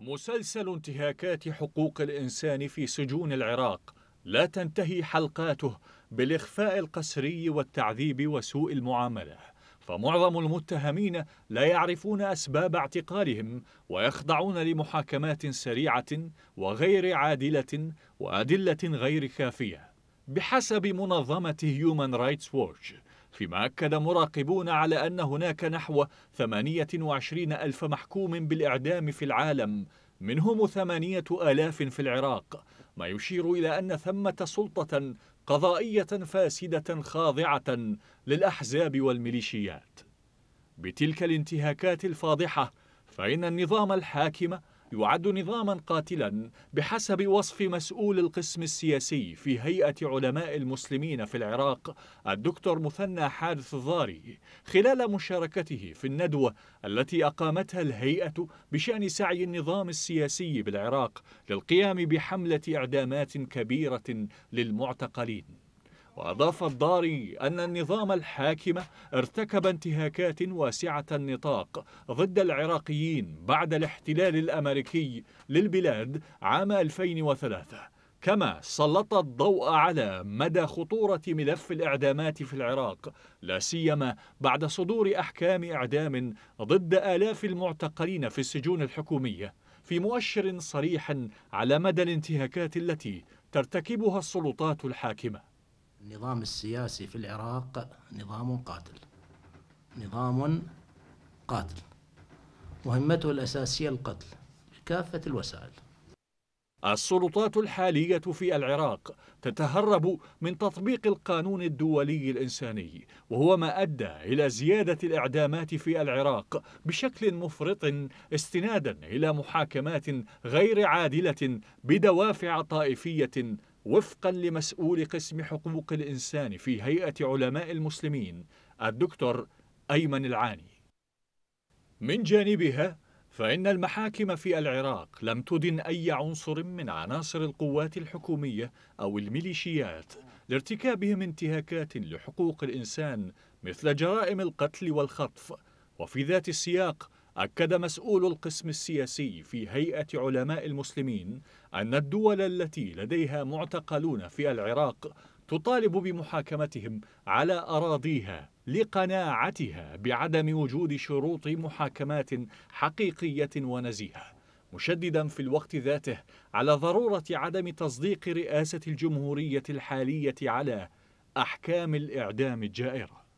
مسلسل انتهاكات حقوق الإنسان في سجون العراق لا تنتهي حلقاته بالإخفاء القسري والتعذيب وسوء المعاملة فمعظم المتهمين لا يعرفون أسباب اعتقالهم ويخضعون لمحاكمات سريعة وغير عادلة وأدلة غير كافية بحسب منظمة هيومان رايتس ووتش فيما أكد مراقبون على أن هناك نحو 28 ألف محكوم بالإعدام في العالم منهم 8000 في العراق ما يشير إلى أن ثمة سلطة قضائية فاسدة خاضعة للأحزاب والميليشيات بتلك الانتهاكات الفاضحة فإن النظام الحاكم يعد نظاما قاتلا بحسب وصف مسؤول القسم السياسي في هيئة علماء المسلمين في العراق الدكتور مثنى حارث الضاري خلال مشاركته في الندوة التي أقامتها الهيئة بشأن سعي النظام السياسي بالعراق للقيام بحملة إعدامات كبيرة للمعتقلين وأضاف الضاري أن النظام الحاكم ارتكب انتهاكات واسعة النطاق ضد العراقيين بعد الاحتلال الأمريكي للبلاد عام 2003 كما سلط الضوء على مدى خطورة ملف الإعدامات في العراق لا سيما بعد صدور أحكام إعدام ضد آلاف المعتقلين في السجون الحكومية في مؤشر صريح على مدى الانتهاكات التي ترتكبها السلطات الحاكمة النظام السياسي في العراق نظام قاتل نظام قاتل مهمته الأساسية القتل بكافة الوسائل السلطات الحالية في العراق تتهرب من تطبيق القانون الدولي الإنساني وهو ما أدى إلى زيادة الإعدامات في العراق بشكل مفرط استنادا إلى محاكمات غير عادلة بدوافع طائفية وفقا لمسؤول قسم حقوق الإنسان في هيئة علماء المسلمين الدكتور أيمن العاني من جانبها فإن المحاكم في العراق لم تدن أي عنصر من عناصر القوات الحكومية أو الميليشيات لارتكابهم انتهاكات لحقوق الإنسان مثل جرائم القتل والخطف وفي ذات السياق أكد مسؤول القسم السياسي في هيئة علماء المسلمين أن الدول التي لديها معتقلون في العراق تطالب بمحاكمتهم على أراضيها لقناعتها بعدم وجود شروط محاكمات حقيقية ونزيهة مشددا في الوقت ذاته على ضرورة عدم تصديق رئاسة الجمهورية الحالية على أحكام الإعدام الجائرة